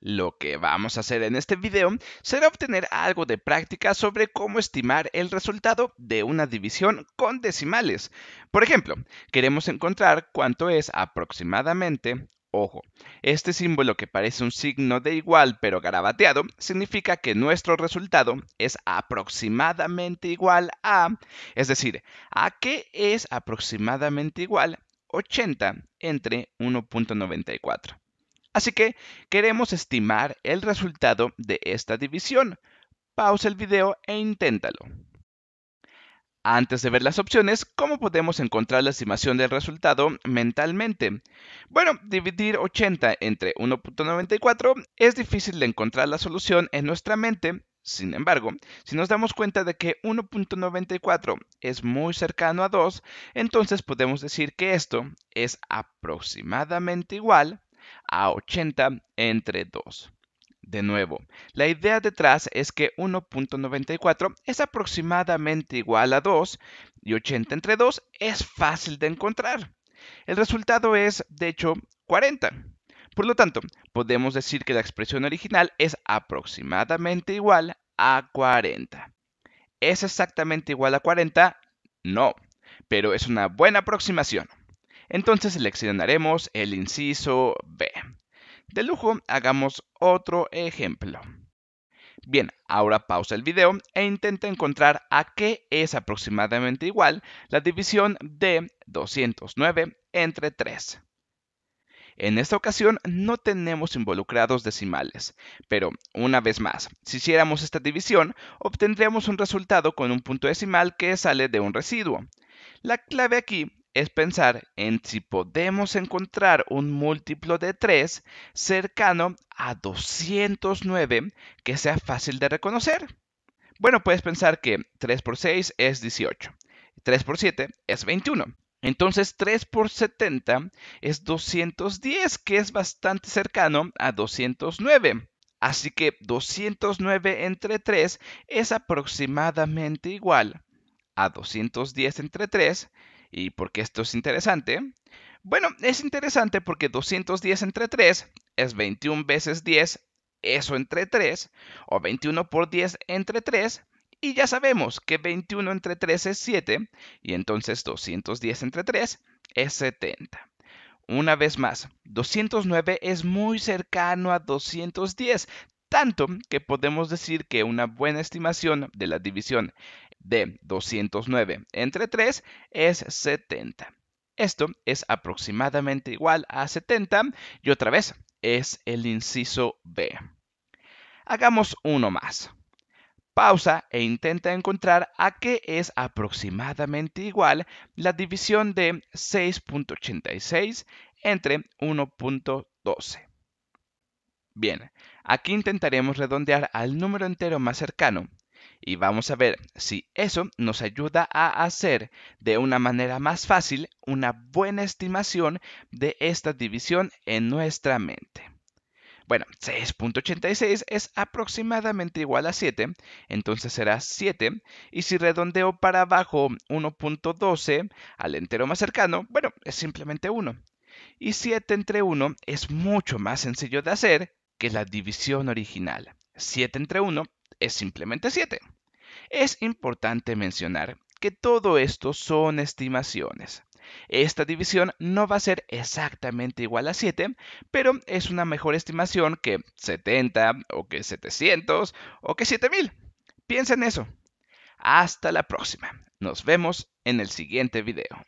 Lo que vamos a hacer en este video será obtener algo de práctica sobre cómo estimar el resultado de una división con decimales. Por ejemplo, queremos encontrar cuánto es aproximadamente Ojo, este símbolo que parece un signo de igual pero garabateado significa que nuestro resultado es aproximadamente igual a, es decir, a qué es aproximadamente igual 80 entre 1.94. Así que queremos estimar el resultado de esta división. Pausa el video e inténtalo. Antes de ver las opciones, ¿cómo podemos encontrar la estimación del resultado mentalmente? Bueno, dividir 80 entre 1.94 es difícil de encontrar la solución en nuestra mente. Sin embargo, si nos damos cuenta de que 1.94 es muy cercano a 2, entonces podemos decir que esto es aproximadamente igual a 80 entre 2. De nuevo, la idea detrás es que 1.94 es aproximadamente igual a 2 y 80 entre 2 es fácil de encontrar. El resultado es, de hecho, 40. Por lo tanto, podemos decir que la expresión original es aproximadamente igual a 40. ¿Es exactamente igual a 40? No, pero es una buena aproximación. Entonces seleccionaremos el inciso B. De lujo, hagamos otro ejemplo. Bien, ahora pausa el video e intenta encontrar a qué es aproximadamente igual la división de 209 entre 3. En esta ocasión no tenemos involucrados decimales, pero una vez más, si hiciéramos esta división, obtendríamos un resultado con un punto decimal que sale de un residuo. La clave aquí es pensar en si podemos encontrar un múltiplo de 3 cercano a 209 que sea fácil de reconocer. Bueno, puedes pensar que 3 por 6 es 18, 3 por 7 es 21. Entonces 3 por 70 es 210, que es bastante cercano a 209. Así que 209 entre 3 es aproximadamente igual a 210 entre 3, ¿Y por qué esto es interesante? Bueno, es interesante porque 210 entre 3 es 21 veces 10, eso entre 3, o 21 por 10 entre 3, y ya sabemos que 21 entre 3 es 7, y entonces 210 entre 3 es 70. Una vez más, 209 es muy cercano a 210, tanto que podemos decir que una buena estimación de la división de 209 entre 3 es 70. Esto es aproximadamente igual a 70 y otra vez es el inciso B. Hagamos uno más. Pausa e intenta encontrar a qué es aproximadamente igual la división de 6.86 entre 1.12. Bien, aquí intentaremos redondear al número entero más cercano, y vamos a ver si eso nos ayuda a hacer de una manera más fácil una buena estimación de esta división en nuestra mente. Bueno, 6.86 es aproximadamente igual a 7, entonces será 7. Y si redondeo para abajo 1.12 al entero más cercano, bueno, es simplemente 1. Y 7 entre 1 es mucho más sencillo de hacer que la división original. 7 entre 1 es simplemente 7. Es importante mencionar que todo esto son estimaciones. Esta división no va a ser exactamente igual a 7, pero es una mejor estimación que 70 o que 700 o que 7000. Piensa en eso. Hasta la próxima. Nos vemos en el siguiente video.